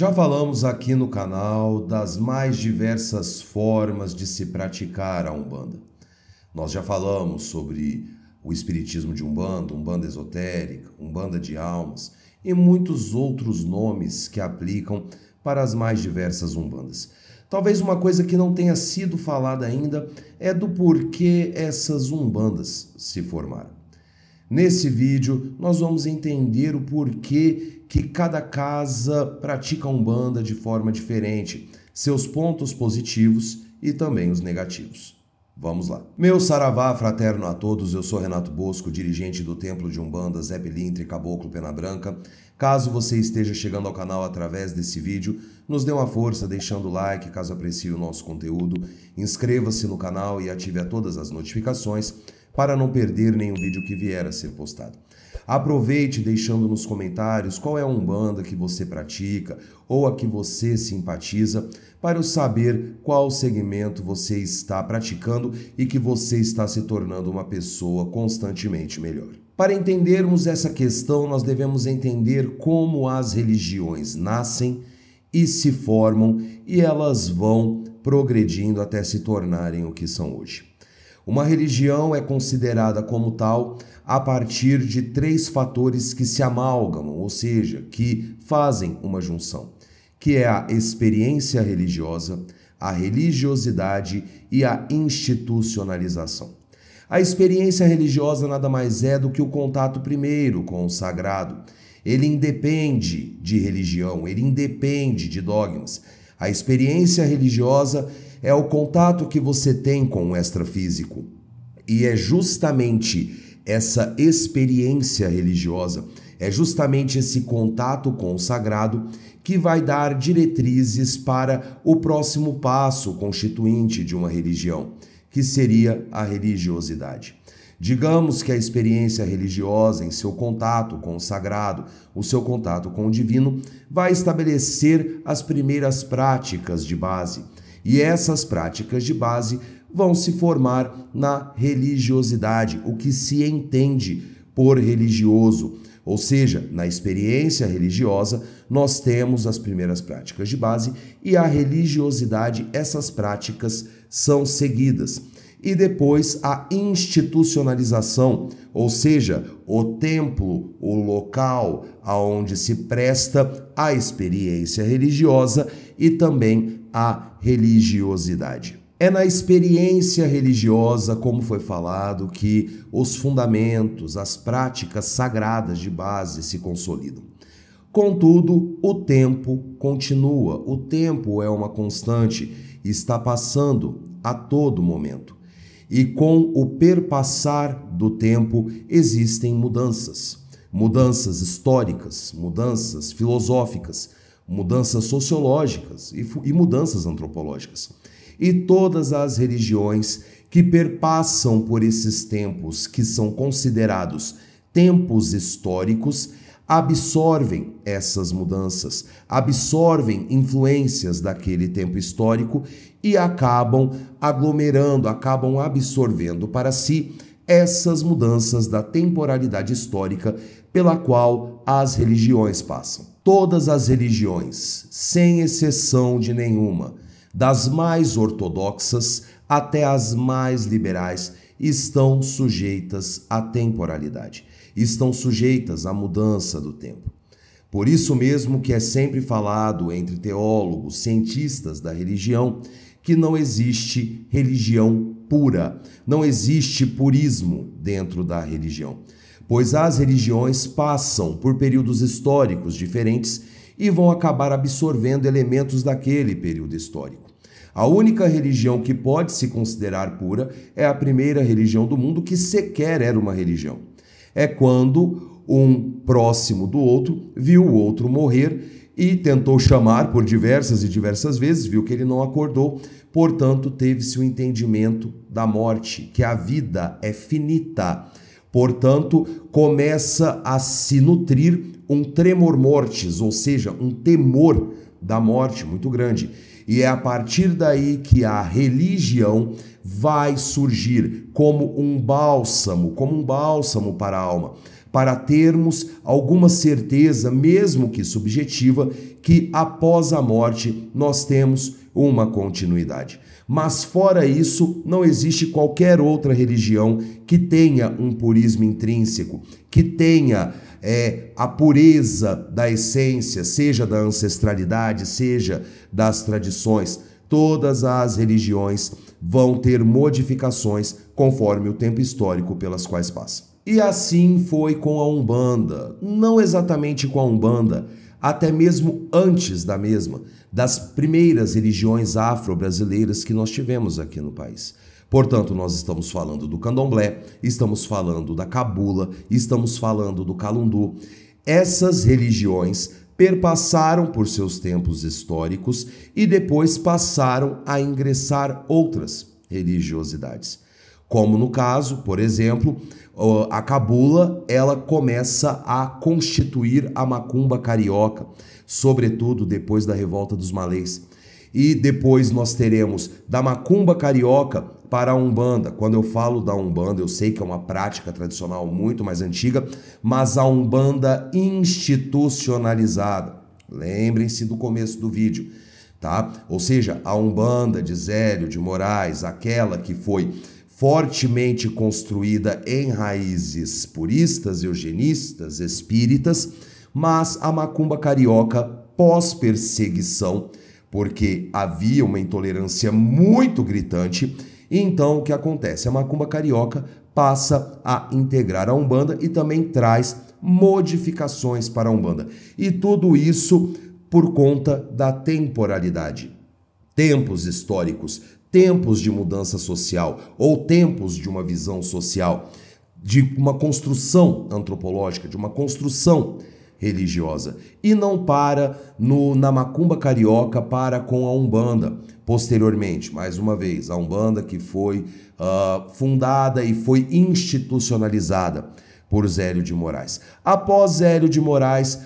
Já falamos aqui no canal das mais diversas formas de se praticar a Umbanda. Nós já falamos sobre o espiritismo de Umbanda, Umbanda esotérica, Umbanda de almas e muitos outros nomes que aplicam para as mais diversas Umbandas. Talvez uma coisa que não tenha sido falada ainda é do porquê essas Umbandas se formaram. Nesse vídeo, nós vamos entender o porquê que cada casa pratica Umbanda de forma diferente, seus pontos positivos e também os negativos. Vamos lá. Meu saravá fraterno a todos, eu sou Renato Bosco, dirigente do Templo de Umbanda Zé Pilintre Caboclo Pena Branca. Caso você esteja chegando ao canal através desse vídeo, nos dê uma força deixando o like caso aprecie o nosso conteúdo, inscreva-se no canal e ative todas as notificações para não perder nenhum vídeo que vier a ser postado. Aproveite deixando nos comentários qual é a umbanda que você pratica ou a que você simpatiza para eu saber qual segmento você está praticando e que você está se tornando uma pessoa constantemente melhor. Para entendermos essa questão, nós devemos entender como as religiões nascem e se formam e elas vão progredindo até se tornarem o que são hoje. Uma religião é considerada como tal a partir de três fatores que se amalgamam, ou seja, que fazem uma junção, que é a experiência religiosa, a religiosidade e a institucionalização. A experiência religiosa nada mais é do que o contato primeiro com o sagrado. Ele independe de religião, ele independe de dogmas. A experiência religiosa é o contato que você tem com o extrafísico. E é justamente essa experiência religiosa, é justamente esse contato com o sagrado que vai dar diretrizes para o próximo passo constituinte de uma religião, que seria a religiosidade. Digamos que a experiência religiosa, em seu contato com o sagrado, o seu contato com o divino, vai estabelecer as primeiras práticas de base. E essas práticas de base vão se formar na religiosidade, o que se entende por religioso. Ou seja, na experiência religiosa, nós temos as primeiras práticas de base e a religiosidade, essas práticas são seguidas. E depois a institucionalização, ou seja, o templo, o local aonde se presta a experiência religiosa e também a religiosidade. É na experiência religiosa, como foi falado, que os fundamentos, as práticas sagradas de base se consolidam. Contudo, o tempo continua, o tempo é uma constante, está passando a todo momento. E com o perpassar do tempo existem mudanças, mudanças históricas, mudanças filosóficas, mudanças sociológicas e, e mudanças antropológicas. E todas as religiões que perpassam por esses tempos, que são considerados tempos históricos, absorvem essas mudanças, absorvem influências daquele tempo histórico e acabam aglomerando, acabam absorvendo para si essas mudanças da temporalidade histórica pela qual as religiões passam. Todas as religiões, sem exceção de nenhuma, das mais ortodoxas até as mais liberais, estão sujeitas à temporalidade, estão sujeitas à mudança do tempo. Por isso mesmo que é sempre falado entre teólogos, cientistas da religião, que não existe religião pura, não existe purismo dentro da religião pois as religiões passam por períodos históricos diferentes e vão acabar absorvendo elementos daquele período histórico. A única religião que pode se considerar pura é a primeira religião do mundo que sequer era uma religião. É quando um próximo do outro viu o outro morrer e tentou chamar por diversas e diversas vezes, viu que ele não acordou, portanto, teve-se o entendimento da morte, que a vida é finita Portanto, começa a se nutrir um tremor mortis, ou seja, um temor da morte muito grande. E é a partir daí que a religião vai surgir como um bálsamo, como um bálsamo para a alma, para termos alguma certeza, mesmo que subjetiva, que após a morte nós temos uma continuidade. Mas fora isso, não existe qualquer outra religião que tenha um purismo intrínseco, que tenha é, a pureza da essência, seja da ancestralidade, seja das tradições. Todas as religiões vão ter modificações conforme o tempo histórico pelas quais passa. E assim foi com a Umbanda. Não exatamente com a Umbanda, até mesmo antes da mesma, das primeiras religiões afro-brasileiras que nós tivemos aqui no país. Portanto, nós estamos falando do candomblé, estamos falando da cabula, estamos falando do calundu. Essas religiões perpassaram por seus tempos históricos e depois passaram a ingressar outras religiosidades. Como no caso, por exemplo, a cabula ela começa a constituir a macumba carioca, sobretudo depois da revolta dos malês. E depois nós teremos da macumba carioca para a Umbanda. Quando eu falo da Umbanda, eu sei que é uma prática tradicional muito mais antiga, mas a Umbanda institucionalizada. Lembrem-se do começo do vídeo, tá? Ou seja, a Umbanda de Zélio de Moraes, aquela que foi fortemente construída em raízes puristas, eugenistas, espíritas, mas a macumba carioca pós-perseguição, porque havia uma intolerância muito gritante. E então o que acontece? A macumba carioca passa a integrar a Umbanda e também traz modificações para a Umbanda. E tudo isso por conta da temporalidade. Tempos históricos, tempos de mudança social ou tempos de uma visão social, de uma construção antropológica, de uma construção religiosa e não para no na macumba carioca para com a umbanda posteriormente mais uma vez a umbanda que foi uh, fundada e foi institucionalizada por Zélio de Moraes após Zélio de Moraes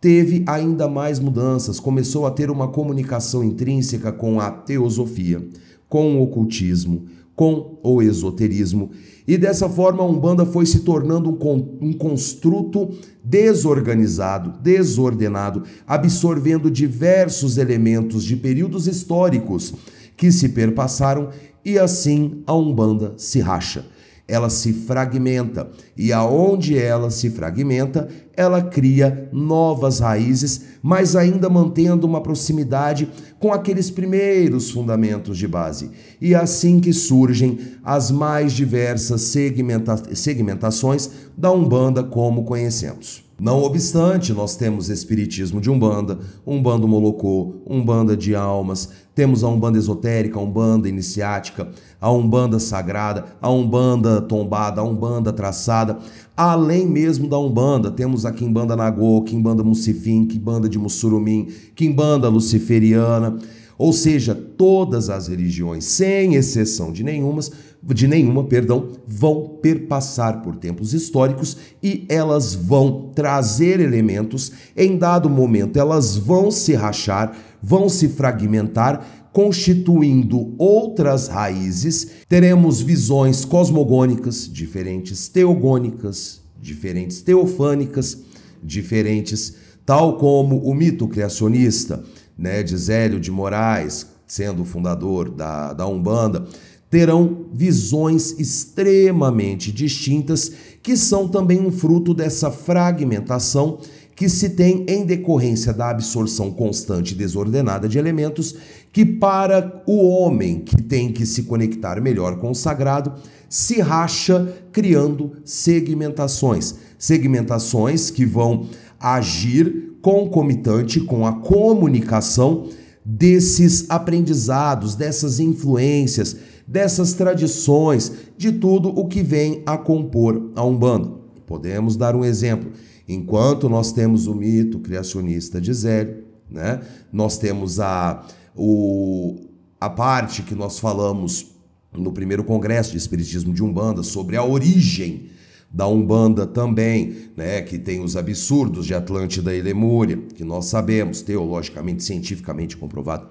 teve ainda mais mudanças começou a ter uma comunicação intrínseca com a teosofia com o ocultismo, com o esoterismo. E dessa forma a Umbanda foi se tornando um, um construto desorganizado, desordenado, absorvendo diversos elementos de períodos históricos que se perpassaram e assim a Umbanda se racha ela se fragmenta. E aonde ela se fragmenta, ela cria novas raízes, mas ainda mantendo uma proximidade com aqueles primeiros fundamentos de base. E é assim que surgem as mais diversas segmenta segmentações da Umbanda como conhecemos. Não obstante, nós temos espiritismo de Umbanda, Umbanda Molocô, Umbanda de Almas, temos a Umbanda esotérica, a Umbanda iniciática, a Umbanda sagrada, a Umbanda tombada, a Umbanda traçada. Além mesmo da Umbanda, temos a Quimbanda Nagô, Quimbanda Mucifim, Quimbanda de Mussurumim, Quimbanda luciferiana. Ou seja, todas as religiões, sem exceção de nenhumas, de nenhuma, perdão, vão perpassar por tempos históricos e elas vão trazer elementos em dado momento, elas vão se rachar, vão se fragmentar, constituindo outras raízes, teremos visões cosmogônicas, diferentes teogônicas, diferentes teofânicas, diferentes, tal como o mito criacionista né, de Zélio de Moraes, sendo o fundador da, da Umbanda, terão visões extremamente distintas, que são também um fruto dessa fragmentação que se tem em decorrência da absorção constante e desordenada de elementos, que para o homem que tem que se conectar melhor com o sagrado, se racha criando segmentações, segmentações que vão agir concomitante com a comunicação desses aprendizados, dessas influências, dessas tradições, de tudo o que vem a compor a Umbanda. Podemos dar um exemplo. Enquanto nós temos o mito criacionista de Zélio, né? nós temos a, o, a parte que nós falamos no primeiro congresso de Espiritismo de Umbanda sobre a origem da Umbanda também, né, que tem os absurdos de Atlântida e Lemúria, que nós sabemos, teologicamente, cientificamente comprovado.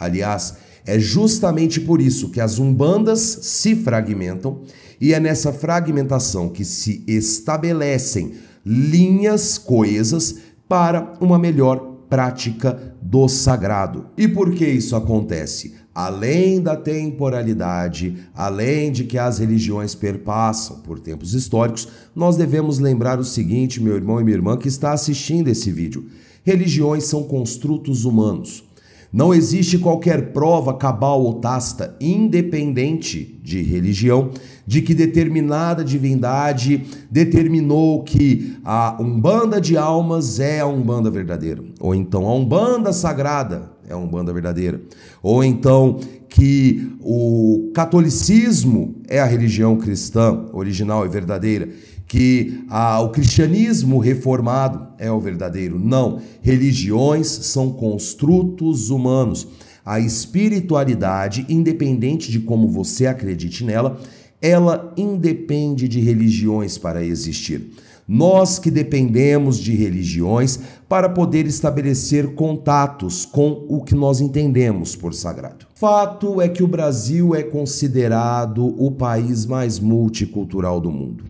Aliás, é justamente por isso que as umbandas se fragmentam e é nessa fragmentação que se estabelecem linhas coesas para uma melhor prática do sagrado. E por que isso acontece? Além da temporalidade, além de que as religiões perpassam por tempos históricos, nós devemos lembrar o seguinte, meu irmão e minha irmã que está assistindo esse vídeo: religiões são construtos humanos. Não existe qualquer prova cabal ou tasta, independente de religião, de que determinada divindade determinou que a Umbanda de almas é a Umbanda verdadeira, ou então a Umbanda sagrada é a Umbanda verdadeira, ou então que o catolicismo é a religião cristã original e verdadeira que ah, o cristianismo reformado é o verdadeiro. Não, religiões são construtos humanos. A espiritualidade, independente de como você acredite nela, ela independe de religiões para existir. Nós que dependemos de religiões para poder estabelecer contatos com o que nós entendemos por sagrado. Fato é que o Brasil é considerado o país mais multicultural do mundo.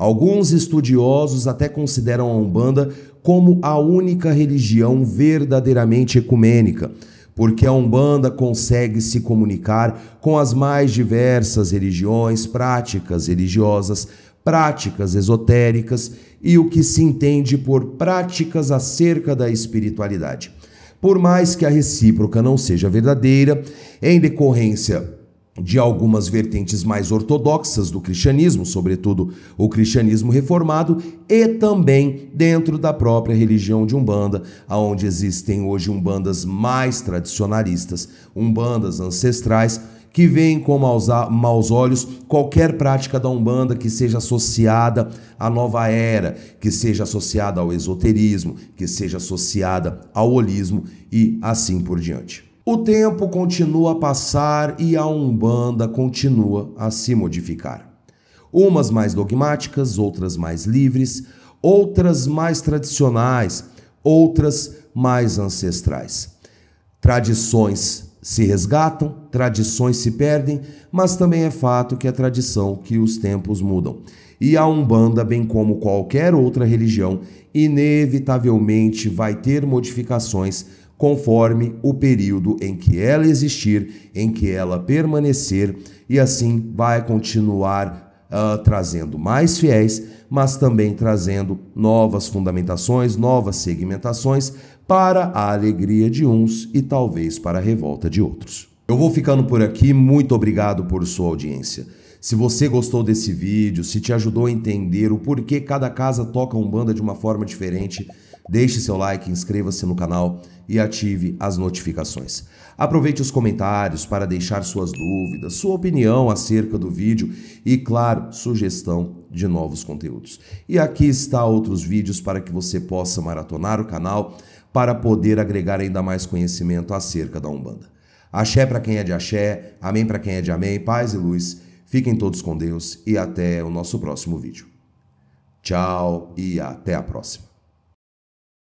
Alguns estudiosos até consideram a Umbanda como a única religião verdadeiramente ecumênica, porque a Umbanda consegue se comunicar com as mais diversas religiões, práticas religiosas, práticas esotéricas e o que se entende por práticas acerca da espiritualidade. Por mais que a recíproca não seja verdadeira, em decorrência de algumas vertentes mais ortodoxas do cristianismo, sobretudo o cristianismo reformado, e também dentro da própria religião de Umbanda, aonde existem hoje umbandas mais tradicionalistas, umbandas ancestrais que veem com maus olhos qualquer prática da Umbanda que seja associada à nova era, que seja associada ao esoterismo, que seja associada ao holismo e assim por diante. O tempo continua a passar e a Umbanda continua a se modificar. Umas mais dogmáticas, outras mais livres, outras mais tradicionais, outras mais ancestrais. Tradições se resgatam, tradições se perdem, mas também é fato que é tradição que os tempos mudam. E a Umbanda, bem como qualquer outra religião, inevitavelmente vai ter modificações conforme o período em que ela existir, em que ela permanecer, e assim vai continuar uh, trazendo mais fiéis, mas também trazendo novas fundamentações, novas segmentações para a alegria de uns e talvez para a revolta de outros. Eu vou ficando por aqui, muito obrigado por sua audiência. Se você gostou desse vídeo, se te ajudou a entender o porquê cada casa toca um banda de uma forma diferente, Deixe seu like, inscreva-se no canal e ative as notificações. Aproveite os comentários para deixar suas dúvidas, sua opinião acerca do vídeo e, claro, sugestão de novos conteúdos. E aqui está outros vídeos para que você possa maratonar o canal para poder agregar ainda mais conhecimento acerca da Umbanda. Axé para quem é de axé, amém para quem é de amém, paz e luz. Fiquem todos com Deus e até o nosso próximo vídeo. Tchau e até a próxima.